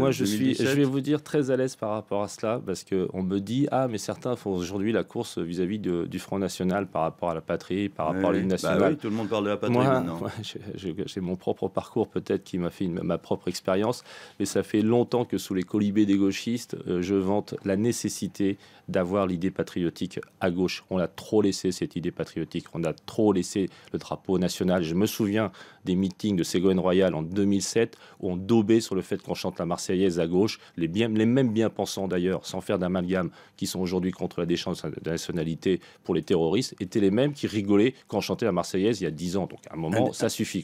Moi, je suis, je vais vous dire très à l'aise par rapport à cela, parce que on me dit ah, mais certains font aujourd'hui la course vis-à-vis du Front National par rapport à la patrie, par rapport à l'Union bah nationale. oui, tout le monde parle de la patrie maintenant. j'ai mon propre parcours peut-être qui m'a fait ma propre expérience, mais ça fait longtemps que sous les colibés des gauchistes, euh, je vante la nécessité d'avoir l'idée patriotique à gauche. On l'a trop laissé cette idée patriotique, on a trop laissé le drapeau national. Je me souviens des meetings de Ségolène Royal en 2007 où on daubait sur le fait qu'on chante la Marseillaise marseillaise à gauche, les, mêmes bien-pensants d'ailleurs, sans faire d'amalgame, qui sont aujourd'hui contre la déchance de nationalité pour les terroristes, étaient les mêmes qui rigolaient quand chantait la marseillaise il y a 10 ans. Donc à un moment, ça suffit.